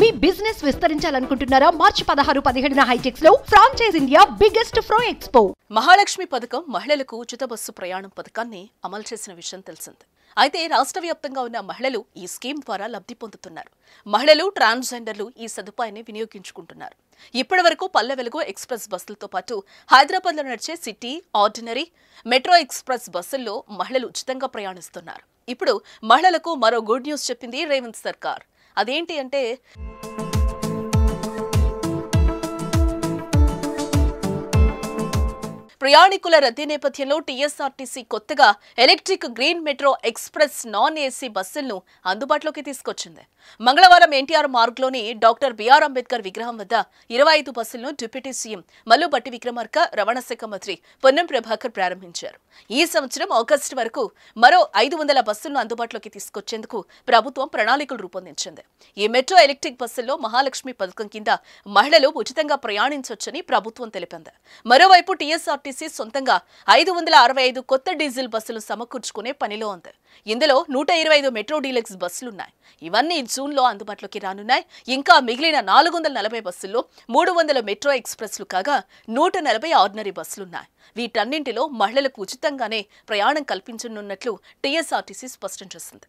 మీ business విస్తరించాలనుకుంటున్నారా మార్చి పదహారు పదిహేడున Hitex లో ఫ్రాంచైజ్ ఇండియా బిగ్గెస్ట్ ఫ్రో ఎక్స్పో మహాలక్ష్మి పథకం మహిళలకు ఉచిత బస్సు ప్రయాణం పథకాన్ని అమలు చేసిన విషయం తెలిసింది అయితే రాష్ట్ర వ్యాప్తంగా ఉన్న మహిళలు ఈ స్కీమ్ ద్వారా లబ్ధి పొందుతున్నారు మహిళలు ట్రాన్స్జెండర్లు ఈ సదుపాయాన్ని వినియోగించుకుంటున్నారు ఇప్పటి వరకు పల్లె వెలుగు ఎక్స్ప్రెస్ బస్సులతో పాటు హైదరాబాద్లో నడిచే సిటీ ఆర్డినరీ మెట్రో ఎక్స్ప్రెస్ బస్సుల్లో మహిళలు ఉచితంగా ప్రయాణిస్తున్నారు ఇప్పుడు మహిళలకు మరో గుడ్ న్యూస్ చెప్పింది రేవంత్ సర్కార్ అదేంటి అంటే ప్రయాణికుల రద్దీ నేపథ్యంలో టీఎస్ఆర్టీసీ కొత్తగా electric green metro express non AC బస్సులను అందుబాటులోకి తీసుకొచ్చింది మంగళవారం ఎన్టీఆర్ మార్గ్లోని డాక్టర్ బిఆర్ అంబేద్కర్ విగ్రహం వద్ద ఇరవై ఐదు బస్సులను డిప్యూటీ సీఎం మల్లు బట్టి విక్రమార్క రవాణా శాఖ మంత్రి పొన్నం ప్రభాకర్ ప్రారంభించారు ఈ సంవత్సరం ఆగస్టు వరకు మరో ఐదు వందల బస్సులను అందుబాటులోకి తీసుకొచ్చేందుకు ప్రభుత్వం ప్రణాళికలు రూపొందించింది ఈ మెట్రో ఎలక్ట్రిక్ బస్సుల్లో మహాలక్ష్మి పథకం కింద మహిళలు ఉచితంగా ప్రయాణించొచ్చని ప్రభుత్వం తెలిపింది మరోవైపు టీఎస్ఆర్టీ ఆర్టీసీ సొంతంగా ఐదు వందల అరవై ఐదు కొత్త డీజిల్ బస్సులు సమకూర్చుకునే పనిలో ఉంది ఇందులో నూట ఇరవై ఐదు మెట్రో డీలక్స్ బస్సులున్నాయి ఇవన్నీ జూన్లో అందుబాటులోకి రానున్నాయి ఇంకా మిగిలిన నాలుగు వందల నలభై బస్సుల్లో మూడు వందల మెట్రో ఎక్స్ప్రెస్లు కాగా నూట నలభై ఆర్డినరీ బస్సులున్నాయి వీటన్నింటిలో మహిళలకు ఉచితంగానే ప్రయాణం కల్పించనున్నట్లు టీఎస్ఆర్టీసీ స్పష్టం చేసింది